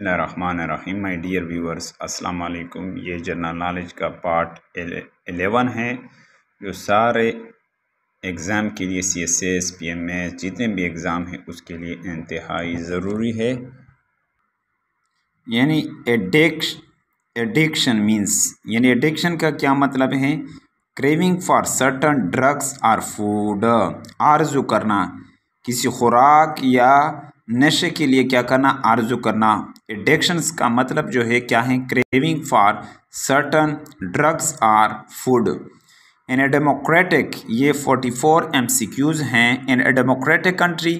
बसमीम my dear viewers अस्सलाम वालेकुम ये जनरल नॉलेज का पार्ट एलेवन है जो सारे एग्ज़ाम के लिए C S S P M S जितने भी एग्ज़ाम हैं उसके लिए इंतहाई ज़रूरी है यानी एडिक्श एडिक्शन मीन्स यानी एडिक्शन का क्या मतलब है क्रेविंग फॉर सर्टन ड्रग्स और फूड आरजू करना किसी खुराक या नशे के लिए क्या करना आरजू करना एडिक्शंस का मतलब जो है क्या है craving for certain drugs or food in a democratic ये forty four M C Qs हैं in a democratic country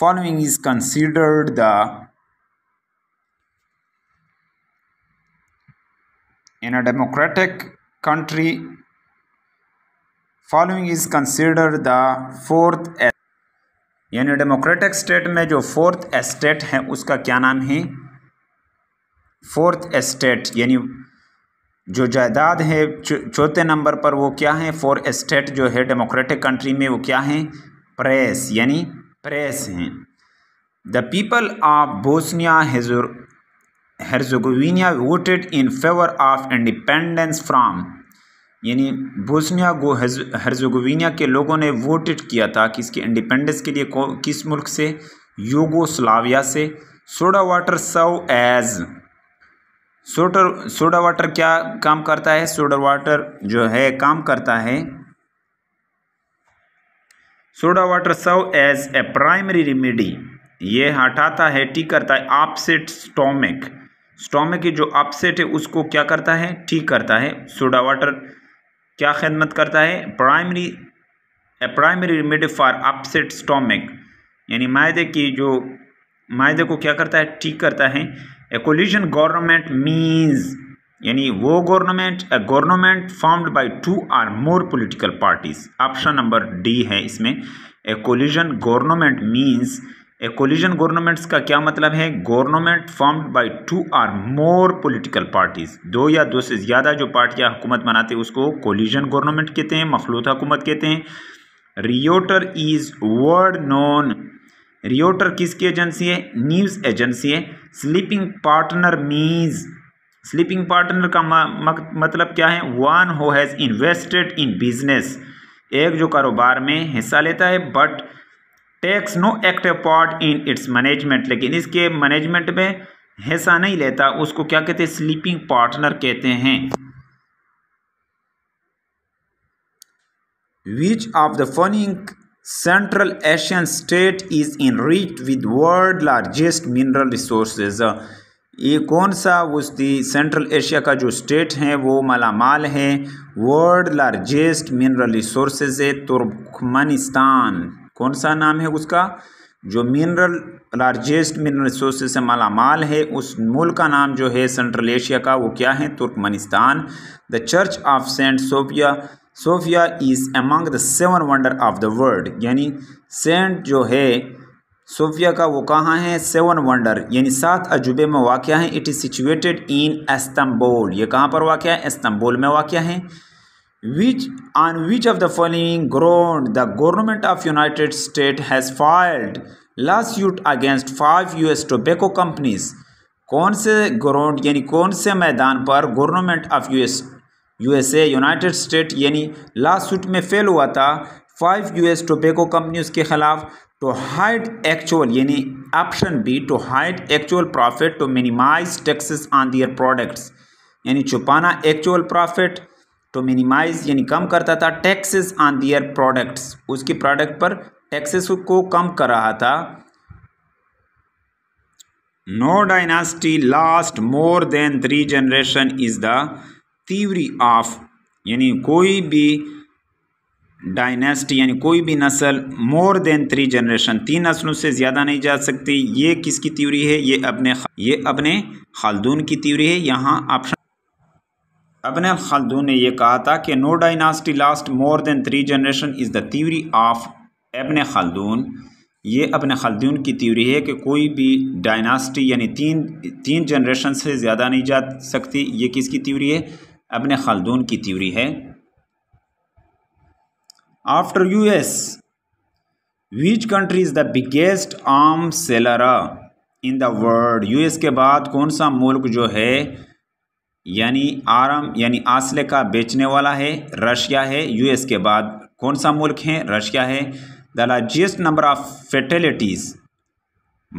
following is considered the in a democratic country following is considered the fourth यानी democratic state में जो fourth estate है उसका क्या नाम है फोर्थ एस्टेट यानी जो जायदाद है चौथे नंबर पर वो क्या है फोर एस्टेट जो है डेमोक्रेटिक कंट्री में वो क्या है प्रेस यानी प्रेस हैं the people of Bosnia Herzegovina voted in favour of independence from यानी बोसनिया गो हेरजोगिया के लोगों ने वोटेड किया था कि इसकी इंडिपेंडेंस के लिए किस मुल्क से यूगोस्लाविया से soda water serve as soda soda water क्या काम करता है सोडा वाटर जो है काम करता है soda water serve as a primary remedy ये हटाता है ठीक करता है अपसेट स्टोमिक स्टोमिक की जो अपसेट है उसको क्या करता है ठीक करता है सोडा वाटर क्या खदमत करता है primary a primary remedy for upset stomach यानी मायदे की जो मायदे को क्या करता है ठीक करता है ए coalition गवर्नमेंट मीन्स यानी वो government a government formed by two or more political parties option number D है इसमें a coalition government means a coalition governments का क्या मतलब है government formed by two or more political parties दो या दो से ज़्यादा जो पार्टियां हुकूमत बनाते हैं उसको कोलिजन गवर्नमेंट कहते हैं मखलूत हुकूमत कहते हैं Reuters is word known Reuters किसकी एजेंसी है न्यूज़ एजेंसी है sleeping partner means sleeping partner का मतलब क्या है वन हो हैज़ इन्वेस्टेड इन बिजनेस एक जो कारोबार में हिस्सा लेता है but takes no active part in its management लेकिन इसके मैनेजमेंट में हिस्सा नहीं लेता उसको क्या कहते हैं स्लीपिंग पार्टनर कहते हैं which of the following central Asian state is in rich with world largest mineral resource ये कौन सा उसकी सेंट्रल एशिया का जो स्टेट है वो मालामाल है वर्ल्ड लार्जेस्ट मिनरल रिसोर्सेज है तुर्कमानिस्तान कौन सा नाम है उसका जो मिनरल लार्जेस्ट मिनरल रिसोर्सेज से मालामाल है उस मुल्क का नाम जो है सेंट्रल एशिया का वो क्या है Turkmenistan the church of Saint Sophia Sophia is among the seven wonder of the world यानी सेंट जो है सोफिया का वो कहाँ है सेवन वंडर यानी सात अजूबे में वाक़ है it is situated in Istanbul ये कहाँ पर वाक़ है इस्तंबुल में वाक़ है which on which of the following ground the government of United State has filed last suit against five U S tobacco companies कौन से ग्राउंड यानी कौन से मैदान पर government of U S USA United State यानी लास्ट शूट में file हुआ था फाइव यूएस टोबैको कंपनी के खिलाफ to hide actual B to b to hide actual profit to minimize taxes on their products यानी छुपाना एक्चुअल प्रॉफिट तो minimise यानी कम करता था टैक्सेस ऑन दियर प्रोडक्ट्स उसकी प्रोडक्ट पर टैक्सेस को कम कर रहा था no dynasty last more than three generation is the theory of यानी कोई भी डायनेस्टी यानी कोई भी नस्ल मोर देन थ्री जनरेशन तीन नस्लों से ज़्यादा नहीं जा सकती ये किसकी त्यूरी है ये अपने ये अपने खालदून की त्यूरी है यहाँ ऑप्शन अपने खालदून ने यह कहा था कि no dynasty last more than three generation is the theory of Ibn Khaldun ये अपने खालदून की त्यूरी है कि कोई भी डायनास्टी यानी तीन तीन जनरेशन से ज़्यादा नहीं जा सकती ये किसकी त्यूरी है अपने खालदून की थ्यूरी है after US which country is the biggest arm seller in the world US के बाद कौन सा मुल्क जो है यानी आरम यानी आसले का बेचने वाला है रशिया है यूएस के बाद कौन सा मुल्क है रशिया है the largest number of fatalities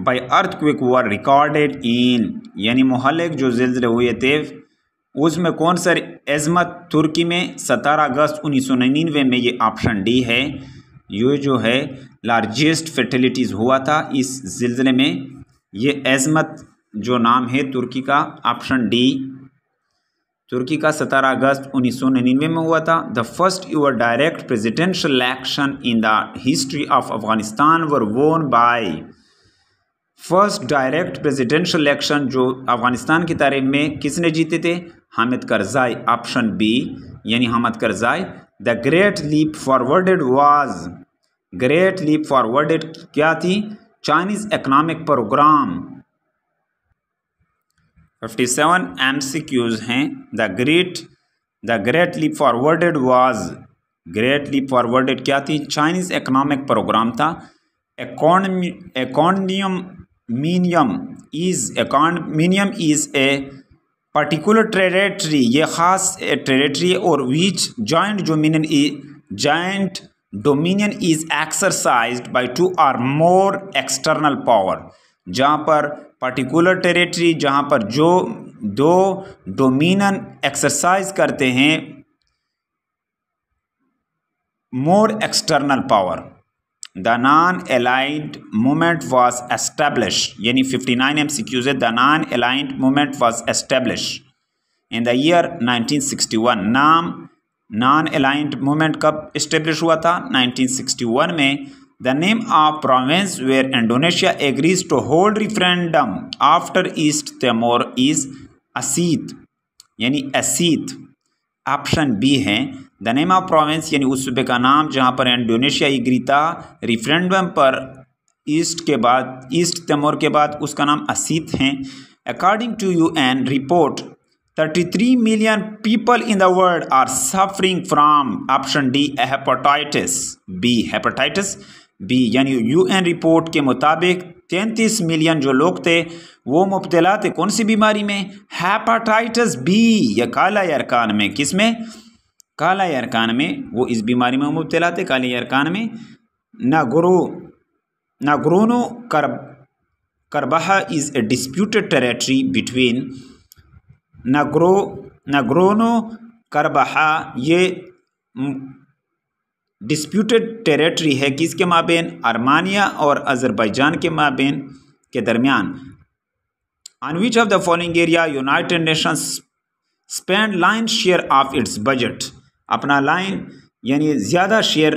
by earthquake were recorded in यानी महलिक जो जिलजिले हुए थे उसमें कौन सर एजमत तुर्की में सतारह अगस्त उन्नीस सौ निन्यानवे में ये ऑप्शन डी है ये जो है लार्जेस्ट फर्टिलिटीज़ हुआ था इस जिलजिले में ये एजमत जो नाम है तुर्की का ऑप्शन डी तुर्की का सतारह अगस्त उन्नीस सौ निन्यानवे में हुआ था the first ever direct presidential election in the history of Afghanistan was won by first direct presidential election जो अफगानिस्तान की तारीख में किसने जीते थे हामिद करजाई ऑप्शन बी यानी Hamid Karzai the great leap forwarded was great leap forwarded क्या थी चाइनीज इकनॉमिक प्रोग्राम 57 क्यूज हैं the great the great leap forwarded was great leap forwarded क्या थी चाइनीज इकनॉमिक प्रोग्राम था economium economium is economium is a particular territory ये ख़ास territory है और which joint dominion joint dominion is exercise by two or more external power जहाँ पर particular territory जहाँ पर जो दो डोमिनन एक्सरसाइज करते हैं more external power the non aligned movement was establish यानी फिफ्टी नाइन एम सिक्यूज है the non aligned movement was establish in the year nineteen sixty one नाम नॉन अलाइंट मोमेंट कब इस्टेब्लिश हुआ था नाइनटीन सिक्सटी वन में the name of province where Indonesia agrees to hold referendum after East Timor is Aceh यानी Aceh option B है the name of province यानी उस सूबे का नाम जहाँ पर इंडोनेशियाई ग्रीता रिफ्रेंडम पर ईस्ट के बाद ईस्ट तैमोर के बाद उसका नाम असीत हैं according to U N report 33 million people in the world are suffering from option D hepatitis B hepatitis B यानी यूएन रिपोर्ट के मुताबिक 33 मिलियन जो लोग थे वो मुबतला थे कौन सी बीमारी में हेपाटाइटिस बी या काला अरकान में किस में काला अरकान में वो इस बीमारी में मुबतला थे काले अरकान में ना नागरोनो कर Karabakh is a disputed territory between Nagorno Nagorno Karabakh ये डिस्प्यूटेड टेरेटरी है किसके माबेन आर्मानिया और अजरबैजान के माबेन के दरमियान on which of the following area United Nations spend lion share of its budget अपना लाइन यानी ज़्यादा शेयर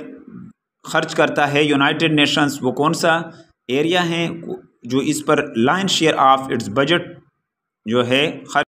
खर्च करता है यूनाइटेड नेशंस वो कौन सा एरिया हैं जो इस पर lion share of its budget जो है खर्च